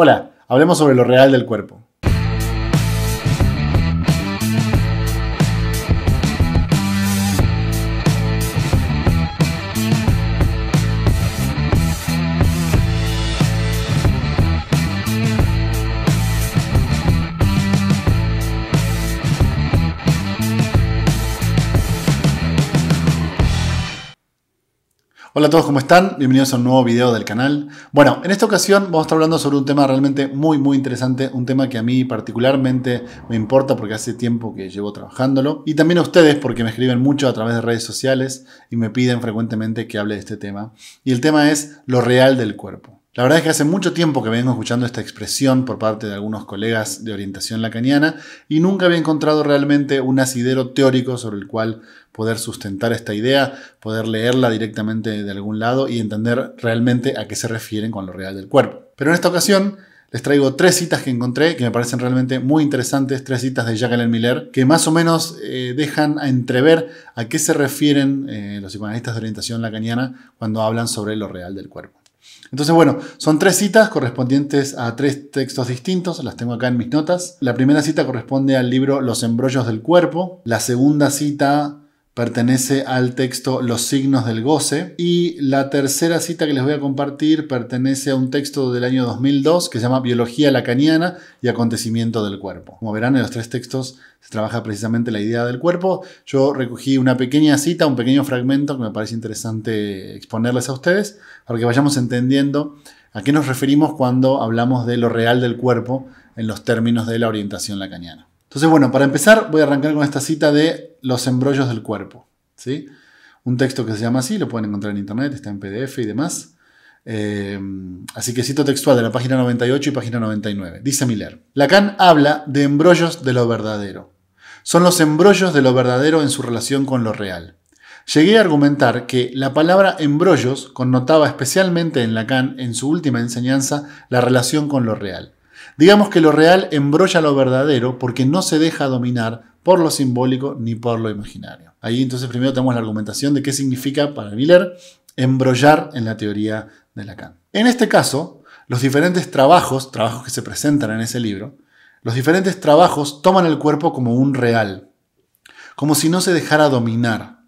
Hola, hablemos sobre lo real del cuerpo. Hola a todos, ¿cómo están? Bienvenidos a un nuevo video del canal. Bueno, en esta ocasión vamos a estar hablando sobre un tema realmente muy, muy interesante, un tema que a mí particularmente me importa porque hace tiempo que llevo trabajándolo, y también a ustedes porque me escriben mucho a través de redes sociales y me piden frecuentemente que hable de este tema. Y el tema es lo real del cuerpo. La verdad es que hace mucho tiempo que vengo escuchando esta expresión por parte de algunos colegas de orientación lacaniana y nunca había encontrado realmente un asidero teórico sobre el cual poder sustentar esta idea, poder leerla directamente de algún lado y entender realmente a qué se refieren con lo real del cuerpo. Pero en esta ocasión les traigo tres citas que encontré que me parecen realmente muy interesantes, tres citas de Jacqueline Miller, que más o menos eh, dejan a entrever a qué se refieren eh, los psicoanalistas de orientación lacaniana cuando hablan sobre lo real del cuerpo. Entonces, bueno, son tres citas correspondientes a tres textos distintos, las tengo acá en mis notas. La primera cita corresponde al libro Los embrollos del cuerpo, la segunda cita pertenece al texto Los signos del goce. Y la tercera cita que les voy a compartir pertenece a un texto del año 2002 que se llama Biología lacaniana y acontecimiento del cuerpo. Como verán, en los tres textos se trabaja precisamente la idea del cuerpo. Yo recogí una pequeña cita, un pequeño fragmento que me parece interesante exponerles a ustedes para que vayamos entendiendo a qué nos referimos cuando hablamos de lo real del cuerpo en los términos de la orientación lacaniana. Entonces, bueno, para empezar voy a arrancar con esta cita de Los embrollos del cuerpo. ¿sí? Un texto que se llama así, lo pueden encontrar en internet, está en PDF y demás. Eh, así que cito textual de la página 98 y página 99. Dice Miller, Lacan habla de embrollos de lo verdadero. Son los embrollos de lo verdadero en su relación con lo real. Llegué a argumentar que la palabra embrollos connotaba especialmente en Lacan, en su última enseñanza, la relación con lo real. Digamos que lo real embrolla lo verdadero porque no se deja dominar por lo simbólico ni por lo imaginario. Ahí entonces primero tenemos la argumentación de qué significa para Miller embrollar en la teoría de Lacan. En este caso, los diferentes trabajos, trabajos que se presentan en ese libro, los diferentes trabajos toman el cuerpo como un real, como si no se dejara dominar,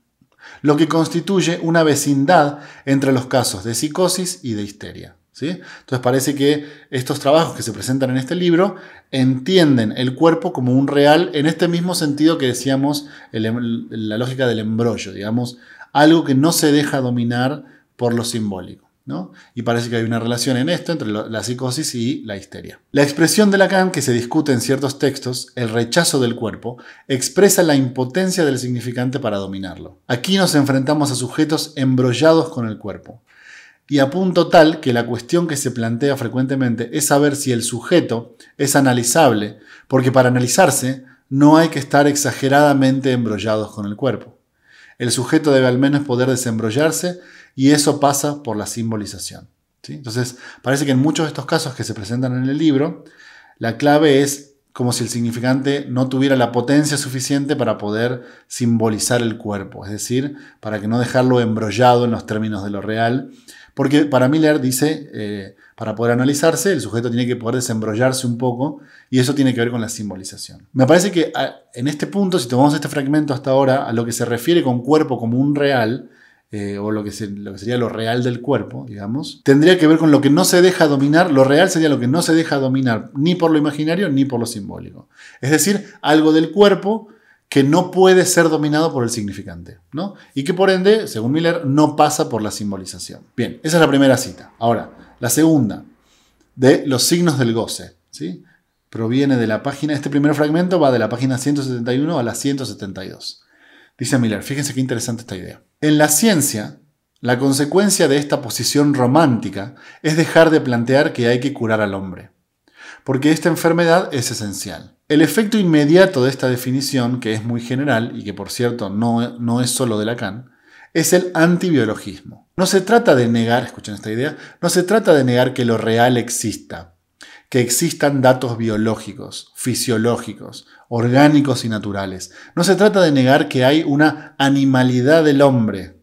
lo que constituye una vecindad entre los casos de psicosis y de histeria. Entonces parece que estos trabajos que se presentan en este libro entienden el cuerpo como un real en este mismo sentido que decíamos em-, la lógica del embrollo, digamos, algo que no se deja dominar por lo simbólico. Y parece que hay una relación en esto entre la psicosis y la histeria. La expresión de Lacan, que se discute en ciertos textos, el rechazo del cuerpo, expresa la impotencia del significante para dominarlo. Aquí nos enfrentamos a sujetos embrollados con el cuerpo y a punto tal que la cuestión que se plantea frecuentemente es saber si el sujeto es analizable, porque para analizarse no hay que estar exageradamente embrollados con el cuerpo. El sujeto debe al menos poder desembrollarse y eso pasa por la simbolización. Entonces, parece que en muchos de estos casos que se presentan en el libro, la clave es como si el significante no tuviera la potencia suficiente para poder simbolizar el cuerpo, es decir, para que no dejarlo embrollado en los términos de lo real porque para Miller dice, eh, para poder analizarse, el sujeto tiene que poder desembrollarse un poco y eso tiene que ver con la simbolización. Me parece que ah, en este punto, si tomamos este fragmento hasta ahora, a lo que se refiere con cuerpo como un real, eh, o lo que, lo que sería lo real del cuerpo, digamos, tendría que ver con lo que no se deja dominar, lo real sería lo que no se deja dominar ni por lo imaginario ni por lo simbólico. Es decir, algo del cuerpo que no puede ser dominado por el significante, ¿no? Y que por ende, según Miller, no pasa por la simbolización. Bien, esa es la primera cita. Ahora, la segunda, de los signos del goce, ¿sí? Proviene de la página, este primer fragmento va de la página 171 a la 172. Dice Miller, fíjense qué interesante esta idea. En la ciencia, la consecuencia de esta posición romántica es dejar de plantear que hay que curar al hombre porque esta enfermedad es esencial. El efecto inmediato de esta definición, que es muy general y que por cierto no, es solo de Lacan, es el antibiologismo. No se trata de negar, escuchen esta idea, no se trata de negar que lo real exista, que existan datos biológicos, fisiológicos, orgánicos y naturales. No se trata de negar que hay una animalidad del hombre,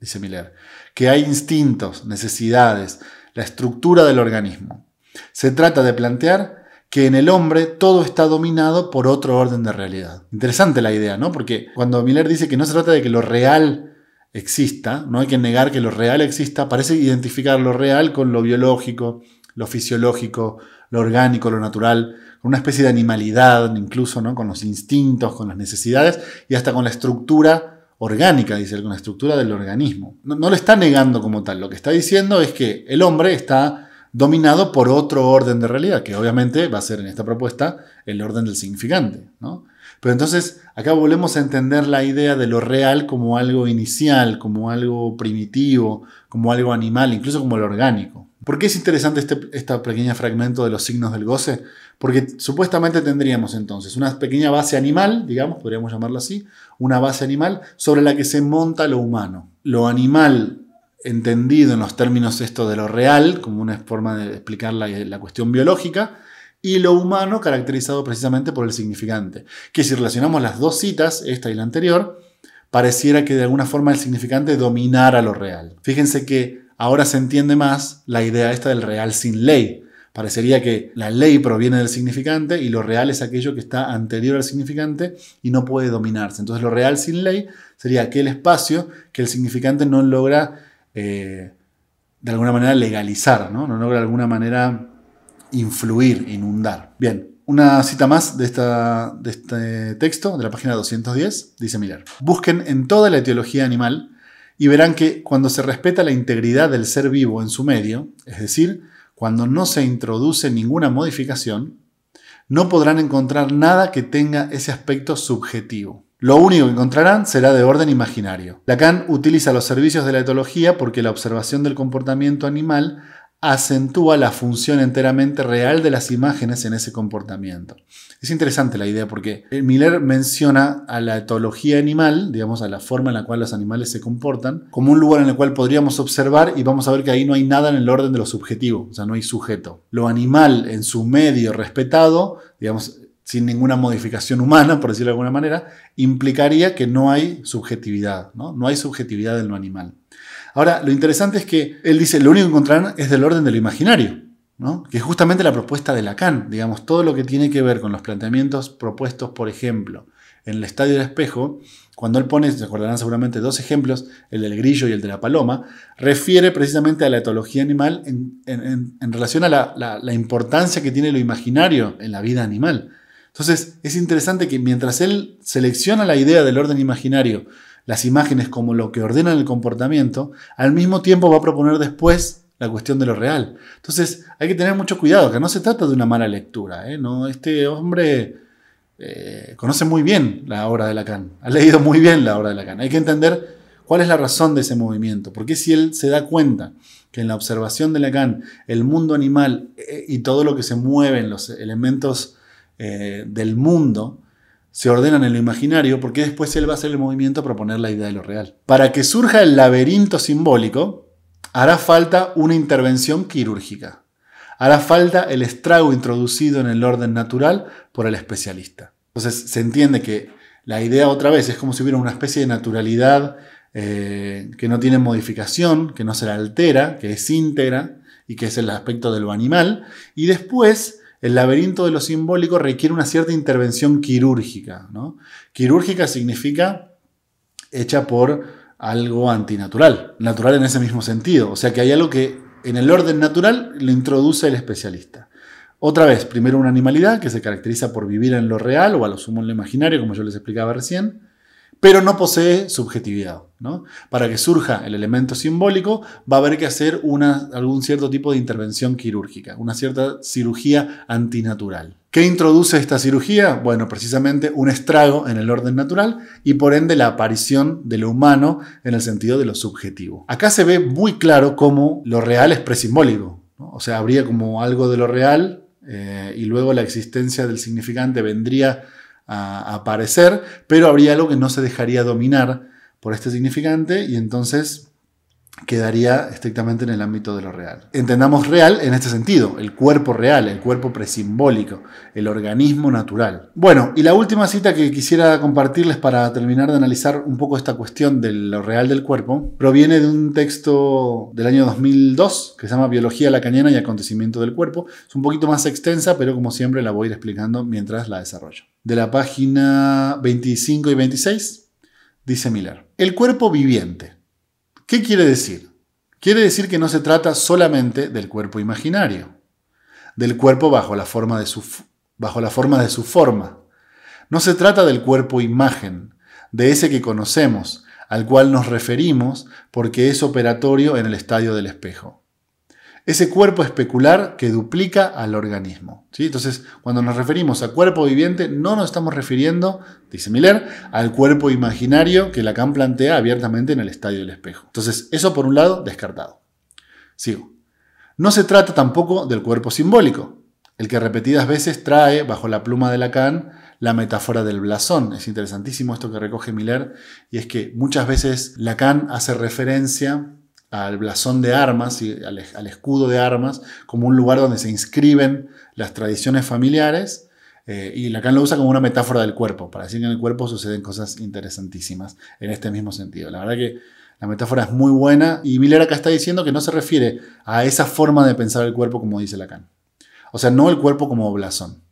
dice Miller, que hay instintos, necesidades, la estructura del organismo. Se trata de plantear que en el hombre todo está dominado por otro orden de realidad. Interesante la idea, ¿no? Porque cuando Miller dice que no se trata de que lo real exista, no hay que negar que lo real exista, parece identificar lo real con lo biológico, lo fisiológico, lo orgánico, lo natural, con una especie de animalidad incluso, ¿no? Con los instintos, con las necesidades y hasta con la estructura orgánica, dice él, con la estructura del organismo. no lo está negando como tal, lo que está diciendo es que el hombre está dominado por otro orden de realidad, que obviamente va a ser en esta propuesta el orden del significante. Pero entonces acá volvemos a entender la idea de lo real como algo inicial, como algo primitivo, como algo animal, incluso como lo orgánico. ¿Por qué es interesante este pequeño fragmento de los signos del goce? Porque supuestamente tendríamos entonces una pequeña base animal, digamos, podríamos llamarlo así, una base animal sobre la que se monta lo humano. Lo animal entendido en los términos esto de lo real, como una forma de explicar la, cuestión biológica, y lo humano caracterizado precisamente por el significante. Que si relacionamos las dos citas, esta y la anterior, pareciera que de alguna forma el significante dominara lo real. Fíjense que ahora se entiende más la idea esta del real sin ley. Parecería que la ley proviene del significante y lo real es aquello que está anterior al significante y no puede dominarse. Entonces lo real sin ley sería aquel espacio que el significante no logra eh, de alguna manera legalizar, ¿no? logra de alguna manera influir, inundar. Bien, una cita más de, de, este texto, de la página 210, dice Miller. Busquen en toda la etiología animal y verán que cuando se respeta la integridad del ser vivo en su medio, es decir, cuando no se introduce ninguna modificación, no podrán encontrar nada que tenga ese aspecto subjetivo. Lo único que encontrarán será de orden imaginario. Lacan utiliza los servicios de la etología porque la observación del comportamiento animal acentúa la función enteramente real de las imágenes en ese comportamiento. Es interesante la idea porque Miller menciona a la etología animal, digamos a la forma en la cual los animales se comportan, como un lugar en el cual podríamos observar y vamos a ver que ahí no hay nada en el orden de lo subjetivo, o sea, no hay sujeto. Lo animal en su medio respetado, digamos, sin ninguna modificación humana, por decirlo de alguna manera, implicaría que no hay subjetividad, ¿no? hay subjetividad en lo animal. Ahora, lo interesante es que él dice, lo único que encontrarán es del orden de lo imaginario, que es justamente la propuesta de Lacan, digamos, todo lo que tiene que ver con los planteamientos propuestos, por ejemplo, en el estadio del espejo, cuando él pone, se acordarán seguramente dos ejemplos, el del grillo y el de la paloma, refiere precisamente a la etología animal en, relación a la importancia que tiene lo imaginario en la vida animal. Entonces es interesante que mientras él selecciona la idea del orden imaginario, las imágenes como lo que ordenan el comportamiento, al mismo tiempo va a proponer después la cuestión de lo real. Entonces hay que tener mucho cuidado, que no se trata de una mala lectura. ¿eh? No, este hombre eh, conoce muy bien la obra de Lacan, ha leído muy bien la obra de Lacan. Hay que entender cuál es la razón de ese movimiento, porque si él se da cuenta que en la observación de Lacan el mundo animal eh, y todo lo que se mueve en los elementos eh, del mundo se ordenan en lo imaginario porque después él va a hacer el movimiento a proponer la idea de lo real. Para que surja el laberinto simbólico, hará falta una intervención quirúrgica. Hará falta el estrago introducido en el orden natural por el especialista. Entonces se entiende que la idea otra vez es como si hubiera una especie de naturalidad eh, que no tiene modificación, que no se la altera, que es íntegra y que es el aspecto de lo animal. Y después el laberinto de lo simbólico requiere una cierta intervención quirúrgica. Quirúrgica significa hecha por algo antinatural, natural en ese mismo sentido. O sea que hay algo que en el orden natural le introduce el especialista. Otra vez, primero una animalidad que se caracteriza por vivir en lo real o a lo sumo en lo imaginario, como yo les explicaba recién, pero no posee subjetividad. Para que surja el elemento simbólico, va a haber que hacer algún cierto tipo de intervención quirúrgica, una cierta cirugía antinatural. ¿Qué introduce esta cirugía? Bueno, precisamente un estrago en el orden natural y por ende la aparición de lo humano en el sentido de lo subjetivo. Acá se ve muy claro cómo lo real es presimbólico, o sea, habría como algo de lo real eh, y luego la existencia del significante vendría a aparecer, pero habría algo que no se dejaría dominar por este significante y entonces quedaría estrictamente en el ámbito de lo real. Entendamos real en este sentido, el cuerpo real, el cuerpo presimbólico, el organismo natural. Bueno, y la última cita que quisiera compartirles para terminar de analizar un poco esta cuestión de lo real del cuerpo, proviene de un texto del año 2002 que se llama Biología la lacaniana y acontecimiento del cuerpo. Es un poquito más extensa, pero como siempre la voy a ir explicando mientras la desarrollo. De la página 25 y 26 dice Miller. El cuerpo viviente. ¿Qué quiere decir? Quiere decir que no se trata solamente del cuerpo imaginario, del cuerpo bajo la forma de su, bajo la forma, de su forma. No se trata del cuerpo imagen, de ese que conocemos, al cual nos referimos porque es operatorio en el estadio del espejo ese cuerpo especular que duplica al organismo. Entonces, cuando nos referimos a cuerpo viviente, no nos estamos refiriendo, dice Miller, al cuerpo imaginario que Lacan plantea abiertamente en el estadio del espejo. Entonces, eso por un lado, descartado. Sigo. No se trata tampoco del cuerpo simbólico, el que repetidas veces trae bajo la pluma de Lacan la metáfora del blasón. Es interesantísimo esto que recoge Miller, y es que muchas veces Lacan hace referencia al blasón de armas y al, escudo de armas como un lugar donde se inscriben las tradiciones familiares. Eh, y Lacan lo usa como una metáfora del cuerpo, para decir que en el cuerpo suceden cosas interesantísimas en este mismo sentido. La verdad que la metáfora es muy buena y Miller acá está diciendo que no se refiere a esa forma de pensar el cuerpo como dice Lacan. O sea, no el cuerpo como blasón.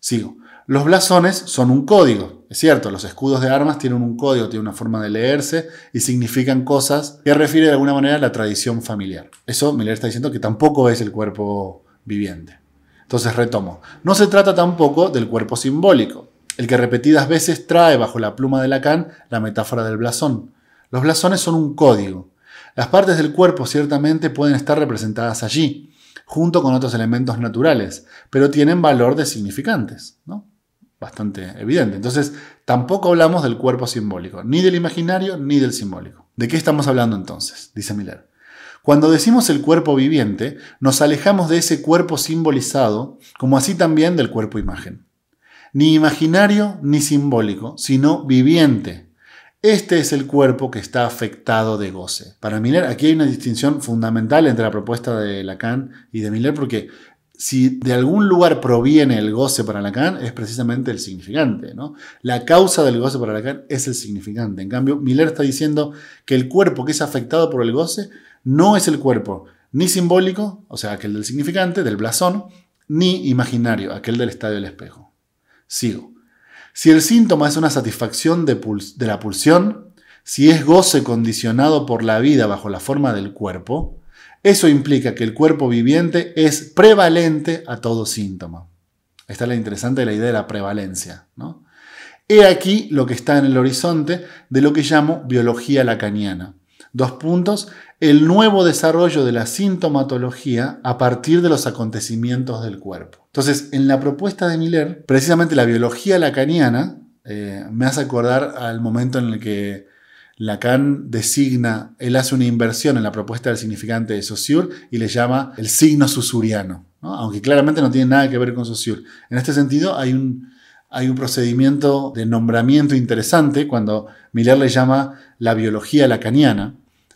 Sigo. Los blasones son un código, es cierto, los escudos de armas tienen un código, tienen una forma de leerse y significan cosas que refiere de alguna manera a la tradición familiar. Eso Miller está diciendo que tampoco es el cuerpo viviente. Entonces retomo, no se trata tampoco del cuerpo simbólico, el que repetidas veces trae bajo la pluma de Lacan la metáfora del blasón. Los blasones son un código. Las partes del cuerpo ciertamente pueden estar representadas allí, junto con otros elementos naturales, pero tienen valor de significantes. ¿no? bastante evidente. Entonces, tampoco hablamos del cuerpo simbólico, ni del imaginario, ni del simbólico. ¿De qué estamos hablando entonces? Dice Miller. Cuando decimos el cuerpo viviente, nos alejamos de ese cuerpo simbolizado, como así también del cuerpo imagen. Ni imaginario ni simbólico, sino viviente. Este es el cuerpo que está afectado de goce. Para Miller, aquí hay una distinción fundamental entre la propuesta de Lacan y de Miller, porque si de algún lugar proviene el goce para Lacan, es precisamente el significante. ¿no? La causa del goce para Lacan es el significante. En cambio, Miller está diciendo que el cuerpo que es afectado por el goce no es el cuerpo ni simbólico, o sea, aquel del significante, del blasón, ni imaginario, aquel del estadio del espejo. Sigo. Si el síntoma es una satisfacción de la pulsión, si es goce condicionado por la vida bajo la forma del cuerpo, eso implica que el cuerpo viviente es prevalente a todo síntoma. Esta es la interesante la idea de la prevalencia. He aquí lo que está en el horizonte de lo que llamo biología lacaniana. Dos puntos, el nuevo desarrollo de la sintomatología a partir de los acontecimientos del cuerpo. Entonces, en la propuesta de Miller, precisamente la biología lacaniana eh, me hace acordar al momento en el que Lacan designa, él hace una inversión en la propuesta del significante de Saussure y le llama el signo susuriano, aunque claramente no tiene nada que ver con Saussure. En este sentido, hay un, hay un procedimiento de nombramiento interesante cuando Miller le llama la biología lacaniana,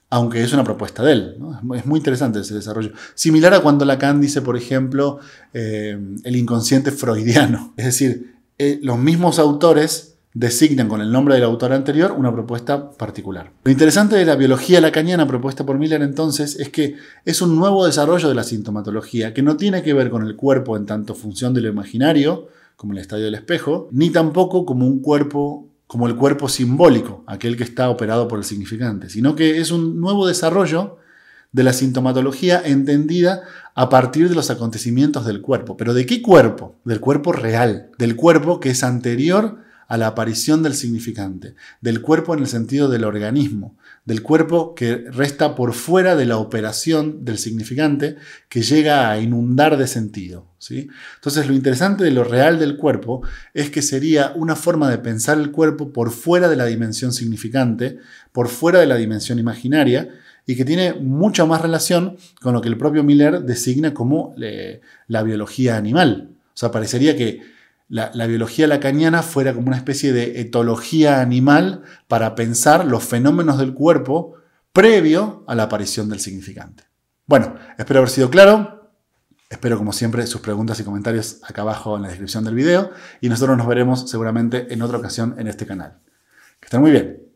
aunque es una propuesta de él. Es muy interesante ese desarrollo. Similar a cuando Lacan dice, por ejemplo, eh, el inconsciente freudiano. Es decir, eh, los mismos autores designan con el nombre del autor anterior una propuesta particular. Lo interesante de la biología lacaniana propuesta por Miller entonces es que es un nuevo desarrollo de la sintomatología que no tiene que ver con el cuerpo en tanto función de lo imaginario, como el estadio del espejo, ni tampoco como un cuerpo como el cuerpo simbólico, aquel que está operado por el significante, sino que es un nuevo desarrollo de la sintomatología entendida a partir de los acontecimientos del cuerpo. Pero ¿de qué cuerpo? Del cuerpo real, del cuerpo que es anterior a la aparición del significante, del cuerpo en el sentido del organismo, del cuerpo que resta por fuera de la operación del significante que llega a inundar de sentido. ¿sí? Entonces lo interesante de lo real del cuerpo es que sería una forma de pensar el cuerpo por fuera de la dimensión significante, por fuera de la dimensión imaginaria, y que tiene mucha más relación con lo que el propio Miller designa como eh, la biología animal. O sea, parecería que la, la, biología lacaniana fuera como una especie de etología animal para pensar los fenómenos del cuerpo previo a la aparición del significante. Bueno, espero haber sido claro. Espero, como siempre, sus preguntas y comentarios acá abajo en la descripción del video. Y nosotros nos veremos seguramente en otra ocasión en este canal. Que estén muy bien.